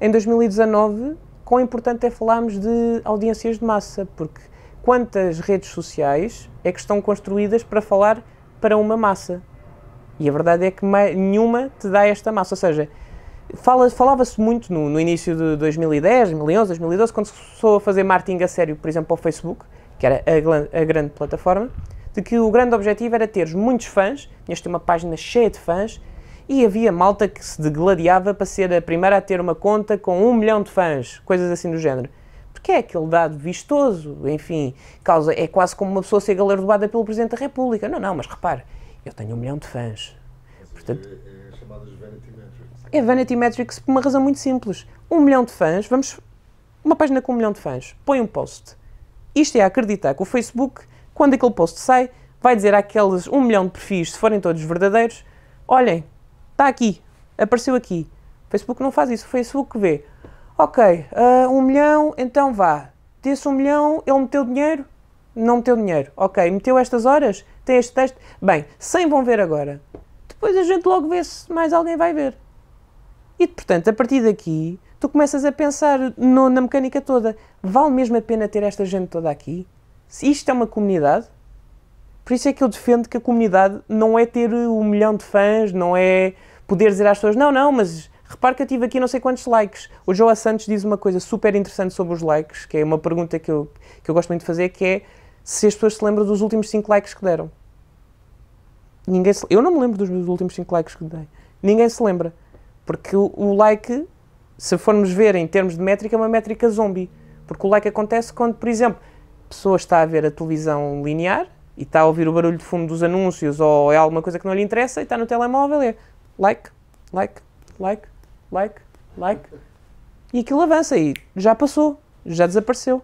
em 2019, quão importante é falarmos de audiências de massa, porque quantas redes sociais é que estão construídas para falar para uma massa? E a verdade é que nenhuma te dá esta massa, ou seja, fala, falava-se muito no, no, início de 2010, 2011, 2012, quando se começou a fazer marketing a sério, por exemplo, ao Facebook, que era a, a grande plataforma, de que o grande objetivo era teres muitos fãs, tinhas de ter uma página cheia de fãs, e havia malta que se degladiava para ser a primeira a ter uma conta com um milhão de fãs, coisas assim do género. Porque é aquele dado vistoso, enfim, causa, é quase como uma pessoa ser galardoada pelo Presidente da República. Não, não, mas repare, eu tenho um milhão de fãs. Portanto, é, é, é chamadas Vanity Metrics. É Vanity Metrics por uma razão muito simples. Um milhão de fãs, vamos. Uma página com um milhão de fãs, põe um post. Isto é acreditar que o Facebook, quando aquele post sai, vai dizer àqueles um milhão de perfis, se forem todos verdadeiros, olhem, Está aqui, apareceu aqui. O Facebook não faz isso, o Facebook vê. Ok, uh, um milhão, então vá. Desse um milhão, ele meteu dinheiro? Não meteu dinheiro. Ok, meteu estas horas? Tem este texto? Bem, 100 vão ver agora. Depois a gente logo vê se mais alguém vai ver. E, portanto, a partir daqui, tu começas a pensar no, na mecânica toda. Vale mesmo a pena ter esta gente toda aqui? Se isto é uma comunidade, por isso é que eu defendo que a comunidade não é ter eh, um milhão de fãs, não é poder dizer às pessoas, não, não, mas repare que eu tive aqui não sei quantos likes. O João Santos diz uma coisa super interessante sobre os likes, que é uma pergunta que eu, que eu gosto muito de fazer, que é se as pessoas se lembram dos últimos 5 likes que deram. Ninguém se, eu não me lembro dos meus últimos 5 likes que dei. Ninguém se lembra. Porque o, o like, se formos ver em termos de métrica, é uma métrica zombie. Porque o like acontece quando, por exemplo, a pessoa está a ver a televisão linear, e está a ouvir o barulho de fundo dos anúncios ou é alguma coisa que não lhe interessa e está no telemóvel e é like, like, like, like, like. E aquilo avança e já passou, já desapareceu.